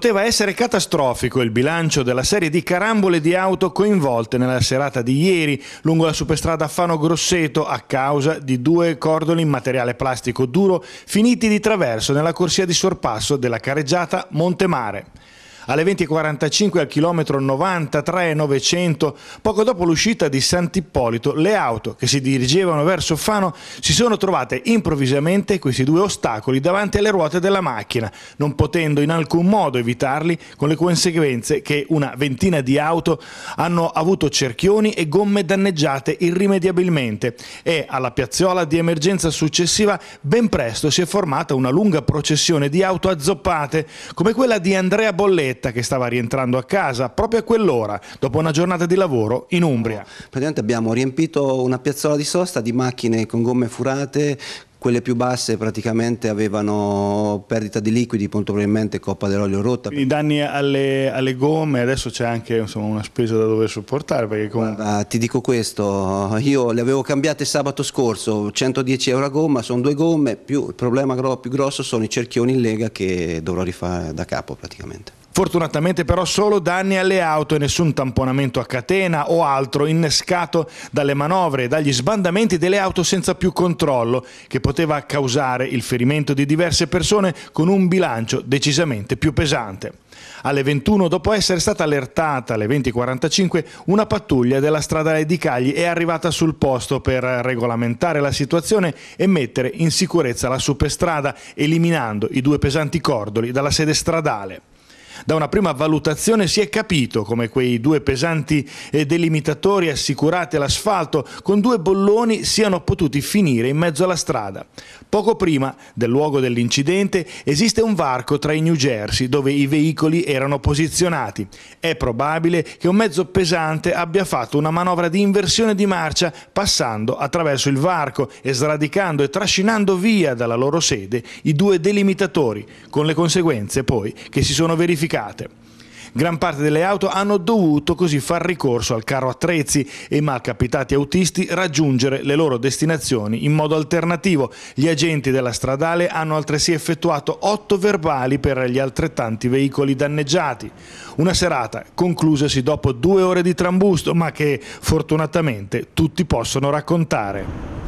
Poteva essere catastrofico il bilancio della serie di carambole di auto coinvolte nella serata di ieri lungo la superstrada Fano Grosseto a causa di due cordoli in materiale plastico duro finiti di traverso nella corsia di sorpasso della careggiata Montemare alle 20.45 al chilometro 93 900, poco dopo l'uscita di Sant'Ippolito, le auto che si dirigevano verso Fano si sono trovate improvvisamente questi due ostacoli davanti alle ruote della macchina, non potendo in alcun modo evitarli con le conseguenze che una ventina di auto hanno avuto cerchioni e gomme danneggiate irrimediabilmente e alla piazzola di emergenza successiva ben presto si è formata una lunga processione di auto azzoppate come quella di Andrea Bolletta Benedetta che stava rientrando a casa proprio a quell'ora, dopo una giornata di lavoro in Umbria. Praticamente abbiamo riempito una piazzola di sosta di macchine con gomme furate, quelle più basse praticamente avevano perdita di liquidi, molto probabilmente coppa dell'olio rotta. I danni alle, alle gomme, adesso c'è anche insomma, una spesa da dover sopportare. Comunque... Guarda, ti dico questo, io le avevo cambiate sabato scorso, 110 euro a gomma, sono due gomme, più, il problema più grosso sono i cerchioni in lega che dovrò rifare da capo praticamente. Fortunatamente però solo danni alle auto e nessun tamponamento a catena o altro innescato dalle manovre e dagli sbandamenti delle auto senza più controllo che poteva causare il ferimento di diverse persone con un bilancio decisamente più pesante. Alle 21, dopo essere stata allertata alle 20.45, una pattuglia della stradale di Cagli è arrivata sul posto per regolamentare la situazione e mettere in sicurezza la superstrada, eliminando i due pesanti cordoli dalla sede stradale. Da una prima valutazione si è capito come quei due pesanti eh, delimitatori assicurati all'asfalto con due bolloni siano potuti finire in mezzo alla strada. Poco prima del luogo dell'incidente esiste un varco tra i New Jersey dove i veicoli erano posizionati. È probabile che un mezzo pesante abbia fatto una manovra di inversione di marcia passando attraverso il varco e sradicando e trascinando via dalla loro sede i due delimitatori, con le conseguenze poi che si sono verificate modificate. Gran parte delle auto hanno dovuto così far ricorso al carro attrezzi e i malcapitati autisti raggiungere le loro destinazioni in modo alternativo. Gli agenti della stradale hanno altresì effettuato otto verbali per gli altrettanti veicoli danneggiati. Una serata conclusasi dopo due ore di trambusto, ma che fortunatamente tutti possono raccontare.